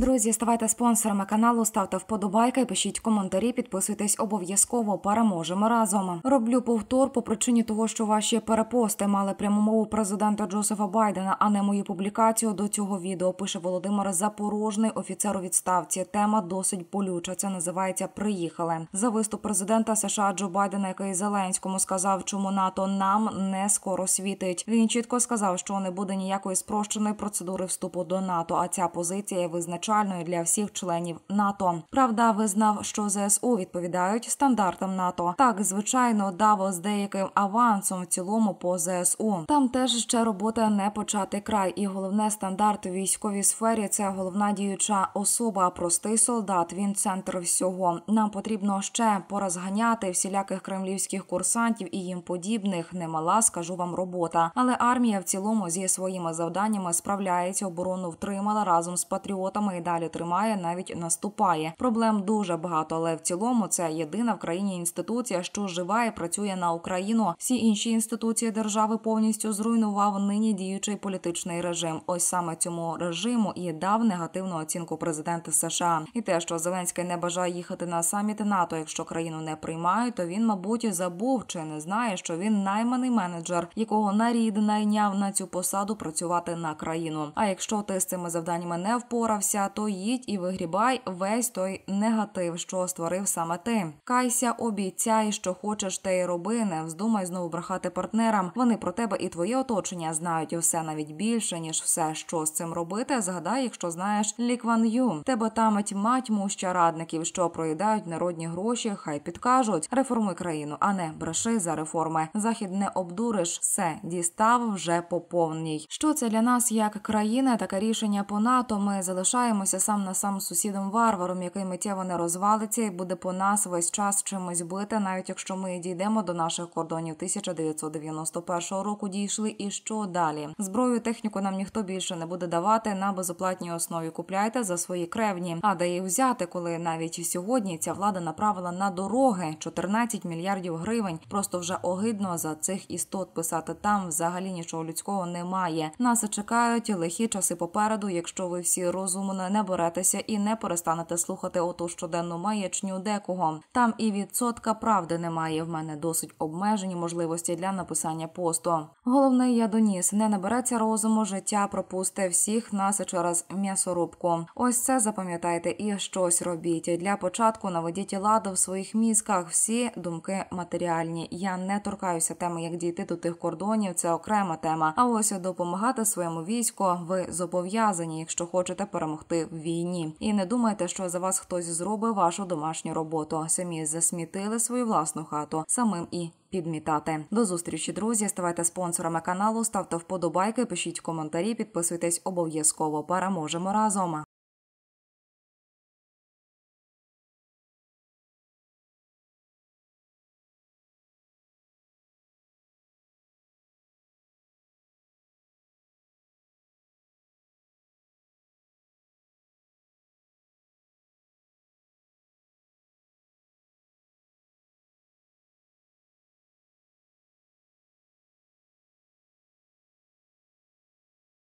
Друзі, ставайте спонсорами каналу, ставте вподобайки, пишіть коментарі, підписуйтесь обов'язково. Переможемо разом. Роблю повтор по причині того, що ваші перепости мали пряму мову президента Джозефа Байдена, а не мою публікацію до цього відео. Пише Володимир Запорожний, офіцер у відставці. Тема досить болюча. Це називається Приїхали за виступ президента США Джо Байдена, який Зеленському сказав, чому НАТО нам не скоро світить. Він чітко сказав, що не буде ніякої спрощеної процедури вступу до НАТО. А ця позиція визначає вирішальною для всіх членів НАТО. Правда, визнав, що ЗСУ відповідають стандартам НАТО. Так, звичайно, Даво з деяким авансом в цілому по ЗСУ. Там теж ще робота не почати край, і головне стандарт у військовій сфері це головна діюча особа, простий солдат. Він центр всього. Нам потрібно ще порозганяти всіляких кремлівських курсантів і їм подібних. Немала, скажу вам робота, але армія в цілому зі своїми завданнями справляється оборону втримала разом з патріотами і далі тримає, навіть наступає. Проблем дуже багато, але в цілому це єдина в країні інституція, що жива і працює на Україну. Всі інші інституції держави повністю зруйнував нині діючий політичний режим. Ось саме цьому режиму і дав негативну оцінку президента США. І те, що Зеленський не бажає їхати на саміт НАТО, якщо країну не приймають, то він, мабуть, забув чи не знає, що він найманий менеджер, якого нарід найняв на цю посаду працювати на країну. А якщо ти з цими завданнями не впорався, то їдь і вигрібай весь той негатив, що створив саме ти. Кайся, обіцяй, що хочеш, те й роби. Не вздумай знову брехати партнерам. Вони про тебе і твоє оточення знають усе навіть більше ніж все, що з цим робити. Згадай, якщо знаєш лікван ю тебе тамить мать муща радників, що проїдають народні гроші. Хай підкажуть, реформуй країну, а не бреши за реформи. Захід не обдуриш, все дістав вже поповній. Що це для нас як країна, Таке рішення по НАТО. Ми залишаємо залишимося сам на сам з сусідом варваром, який миттєво не розвалиться і буде по нас весь час чимось бити, навіть якщо ми дійдемо до наших кордонів 1991 року. Дійшли і що далі? Зброю техніку нам ніхто більше не буде давати на безоплатній основі. Купляйте за свої кревні, а де їх взяти, коли навіть сьогодні ця влада направила на дороги 14 мільярдів гривень. Просто вже огидно за цих істот писати там взагалі нічого людського немає. Нас чекають лихі часи попереду. Якщо ви всі розумно не боретеся і не перестанете слухати оту щоденну маячню декого. Там і відсотка правди немає. В мене досить обмежені можливості для написання посту. Головне, я доніс не набереться розуму, життя пропусте всіх нас через м'ясорубку. Ось це запам'ятайте і щось робіть. Для початку наведіть ладу в своїх мізках. Всі думки матеріальні. Я не торкаюся теми, як дійти до тих кордонів. Це окрема тема. А ось допомагати своєму війську ви зобов'язані, якщо хочете перемогти в війні. І не думайте, що за вас хтось зробить вашу домашню роботу. Самі засмітили свою власну хату, самим і. Підмітати до зустрічі, друзі. Ставайте спонсорами каналу, ставте вподобайки, пишіть коментарі, підписуйтесь обов'язково. Переможемо разом.